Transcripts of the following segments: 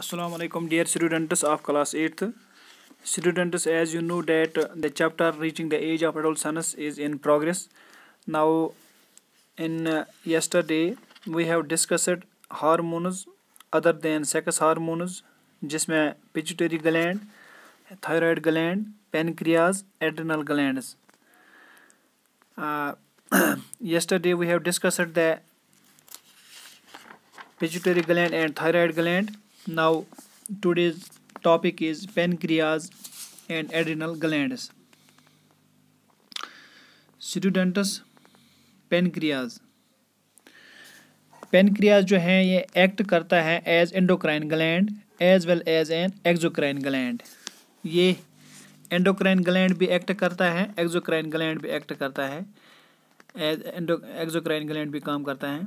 Assalamualaikum dear students of class 8th. Students as you know that the chapter reaching the age of adolescence is in progress. Now in uh, yesterday we have discussed hormones other than sex hormones जिसमें pituitary gland thyroid gland pancreas adrenal glands yesterday we have discussed the pituitary gland and thyroid gland now today's topic is pancreas and adrenal glands students pancreas pancreas जो हैं ये act करता है as endocrine gland as well as an exocrine gland ये endocrine gland भी act करता है exocrine gland भी एक्ट करता है एज एंडो एक्जोक्राइन ग्लैंड भी काम करता है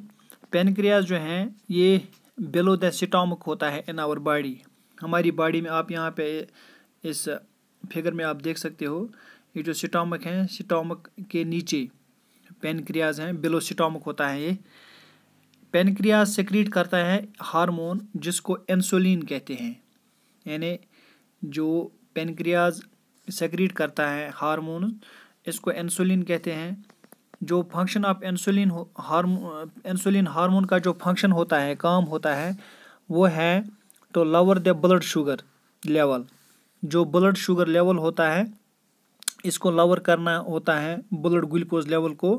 पेनक्रियाज जो हैं ये बिलो द स्टामक होता है इन आवर बॉडी हमारी बॉडी में आप यहाँ पे इस फिगर में आप देख सकते हो ये जो स्टामक हैं स्टामक के नीचे पेनक्रियाज हैं बिलो स्टामक होता है ये पेनक्रियाज सेक्रीट करता है हार्मोन जिसको इंसुलिन कहते हैं यानी जो पेनक्रियाज सेक्रीट करता है हारमोन इसको इंसुलिन कहते हैं जो function of insulin hormone insulin hormone का जो फंक्शन होता है काम होता है वो है तो lower the blood sugar level जो ब्लड शुगर लेवल होता है इसको लोअर करना होता है ब्लड ग्लूकोज लेवल को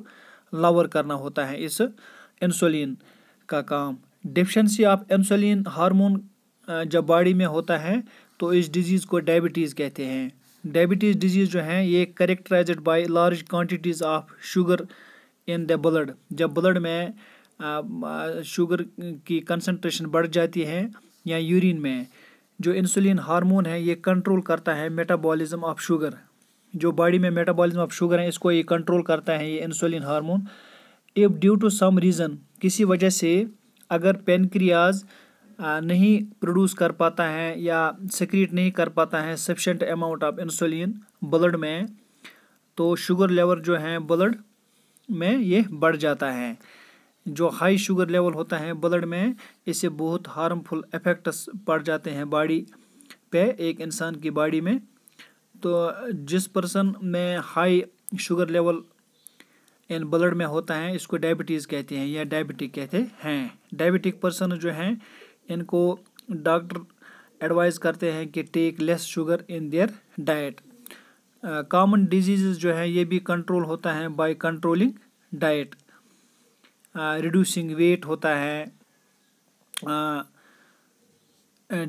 लोअर करना होता है इस इंसुलिन का काम डिफिशेंसी ऑफ इंसुलिन हार्मोन जब बॉडी में होता है तो इस डिजीज़ को डायबिटीज़ कहते हैं डायबिटीज़ डिजीज़ जो है ये characterized by large quantities of sugar in the blood जब ब्लड में शुगर की कंसनट्रेशन बढ़ जाती है या यूरिन में जो इंसुलिन हार्मोन है ये कंट्रोल करता है मेटाबॉलिज्म ऑफ शुगर जो बॉडी में मेटाबॉलिज्म ऑफ शुगर है इसको ये कंट्रोल करता है ये insulin hormone if due to some reason किसी वजह से अगर पेनक्रियाज़ नहीं प्रोड्यूस कर पाता है या सिक्रीट नहीं कर पाता है sufficient amount of insulin blood में तो शुगर लेवल जो है ब्लड में ये बढ़ जाता है जो हाई शुगर लेवल होता है ब्लड में इससे बहुत हार्मफुल इफ़ेक्ट्स पड़ जाते हैं बॉडी पे एक इंसान की बॉडी में तो जिस पर्सन में high sugar level in blood में होता है इसको डायबिटीज़ कहते हैं या डायबिटिक कहते हैं डायबिटिक पर्सन जो हैं इनको डॉक्टर एडवाइज़ करते हैं कि take less sugar in their diet common disease जो है ये भी कंट्रोल होता है by controlling diet reducing weight होता है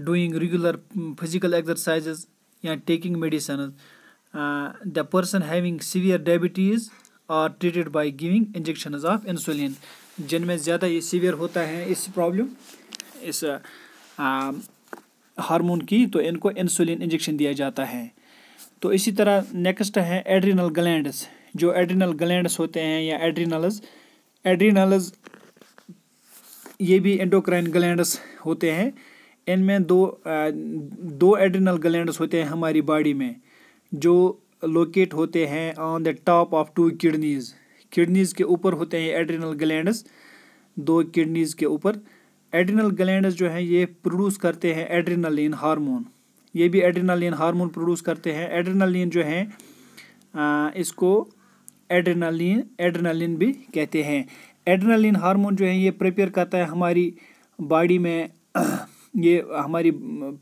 डूइंग रेगुलर फिजिकल एक्सरसाइज या taking medicine the person having severe diabetes are treated by giving injection of insulin जिनमें ज़्यादा ये सीवियर होता है इस प्रॉब्लम इस हार्मोन की तो इनको इंसुलिन इंजेक्शन दिया जाता है तो इसी तरह नेक्स्ट है एड्रिनल ग्लैंड्स जो एड्रिनल ग्लैंड्स होते हैं या एड्रिनल्स एड्रिनल्स ये भी एंडोक्राइन ग्लैंड्स होते हैं इनमें दो दो एड्रिनल ग्लैंड्स होते हैं हमारी बॉडी में जो लोकेट होते हैं on the top of two kidneys kidneys के ऊपर होते हैं एड्रिनल ग्लैंड्स दो किडनीज़ के ऊपर एड्रिनल ग्लैंड जो हैं ये प्रोड्यूस करते हैं एड्रिनलिन हार्मोन ये भी एड्रिनलिन हार्मोन प्रोड्यूस करते हैं एड्रिनलिन जो है आ, इसको एड्रिनलिन एड्रिनलिन भी कहते हैं एड्रिनलिन हार्मोन जो है ये प्रिपेयर करता है हमारी बॉडी में ये हमारी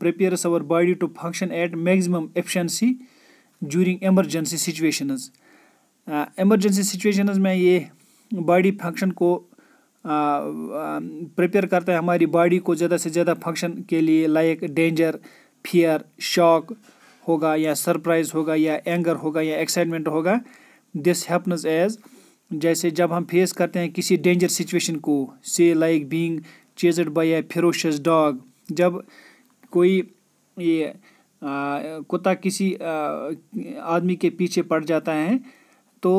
prepare our body to function at maximum efficiency during emergency situations emergency situations में ये बॉडी फंक्शन को प्रिपेयर करता है हमारी बॉडी को ज़्यादा से ज़्यादा फंक्शन के लिए लाइक डेंजर फियर शॉक होगा या सरप्राइज होगा या एंगर होगा या एक्साइटमेंट होगा दिस हैपन्स एज जैसे जब हम फेस करते हैं किसी डेंजर सिचुएशन को से like being chased by a ferocious dog जब कोई ये कुत्ता किसी आदमी के पीछे पड़ जाता है तो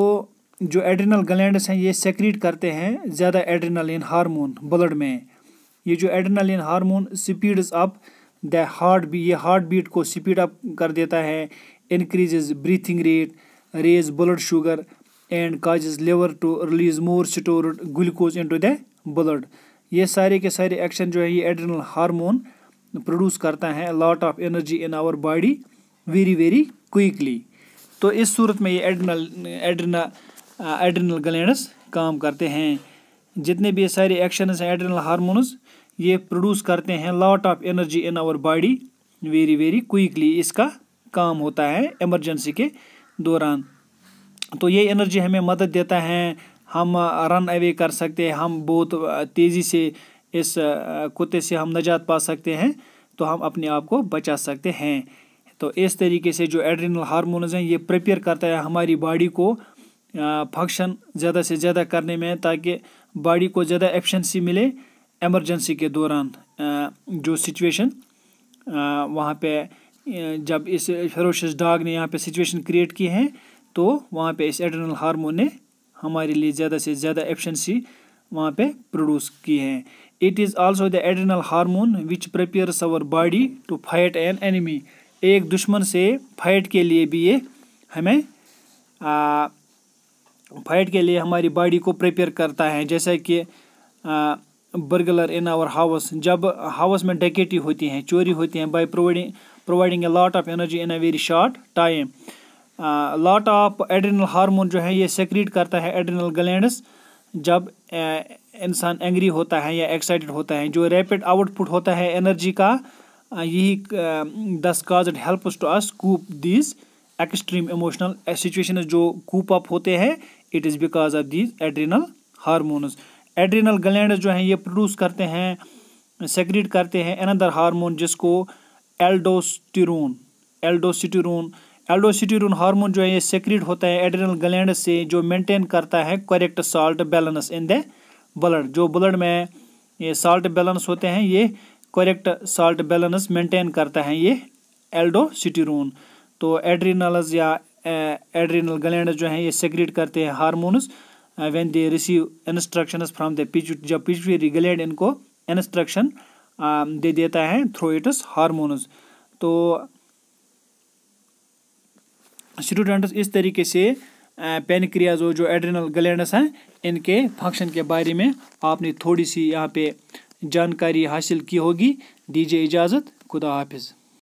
जो एड्रिनल ग्लैंड हैं ये सेक्रीट करते हैं ज़्यादा एड्रिनलिन हार्मोन ब्लड में ये जो adrenaline hormone speeds up the heart beat ये हार्ट बीट को स्पीड अप कर देता है increases breathing rate raise blood sugar and causes liver to release more stored glucose to the blood ये सारे के सारे एक्शन जो है ये एड्रिनल हार्मोन प्रोड्यूस करता है lot of energy in our body very very quickly तो इस सूरत में ये एड्रिनल एड्रिना एड्रिनल ग्लैंड्स काम करते हैं जितने भी सारे एक्शंस हैं एड्रिनल हार्मोन्स ये प्रोड्यूस करते हैं lot of energy in our body very very quickly इसका काम होता है इमरजेंसी के दौरान तो ये एनर्जी हमें मदद देता है हम रन अवे कर सकते हैं हम बहुत तेज़ी से इस कुत्ते से हम नजात पा सकते हैं तो हम अपने आप को बचा सकते हैं तो इस तरीके से जो एड्रिनल हार्मोन्स हैं ये प्रिपेयर करता है हमारी बॉडी को फंक्शन ज़्यादा से ज़्यादा करने में ताकि बॉडी को ज़्यादा एफिशिएंसी मिले एमरजेंसी के दौरान जो सिचुएशन वहाँ पे जब इस फेरोशस डाग ने यहाँ पे सिचुएशन क्रिएट की है तो वहाँ पे इस एडरनल हार्मोन ने हमारे लिए ज़्यादा से ज़्यादा एफिशिएंसी वहाँ पे प्रोड्यूस की है it is also the adrenal hormone which prepares our body to fight an enemy एक दुश्मन से फाइट के लिए भी ये हमें फाइट के लिए हमारी बॉडी को प्रिपेयर करता है जैसे कि बर्गलर इन आवर हाउस जब हाउस में डकेटी होती हैं चोरी होती हैं by providing providing a lot of energy in a very short time lot of adrenal hormone जो है ये सेक्रीट करता है एड्रिनल ग्लैंड्स जब इंसान एंग्री होता है या एक्साइटेड होता है जो रैपिड आउटपुट होता है एनर्जी का यही this cause it helps to us cope these extreme emotional situation जो कूप अप होते हैं it is because of these adrenal hormones adrenal gland जो हैं ये प्रोड्यूस करते हैं सेक्रेट करते हैं अनदर हार्मोन जिसको एल्डोस्टिरून एल्डोस्टिरून एल्डोस्टिरून हार्मोन जो है ये सेक्रेट होता है एड्रिनल ग्लैंड से जो मेंटेन करता है correct salt balance in the blood जो ब्लड में ये साल्ट बैलेंस होते हैं ये करेक्ट साल्ट बैलेंस मेंटेन करता है ये एल्डोसिटिरून तो एड्रीनल्स या एड्रीनल ग्लैंड जो हैं ये सेक्रेट करते हैं hormones when they receive instructions from the पिच जब पिचुरी ग्लैंड इनको इंस्ट्रक्शन um, दे देता है थ्रू इट्स हारमोनस तो स्टूडेंट्स इस तरीके से पेनक्रियाज uh, और जो एड्रीनल ग्लैंडस हैं इनके फंक्शन के बारे में आपने थोड़ी सी यहाँ पे जानकारी हासिल की होगी दीजिए इजाज़त खुदा हाफिज़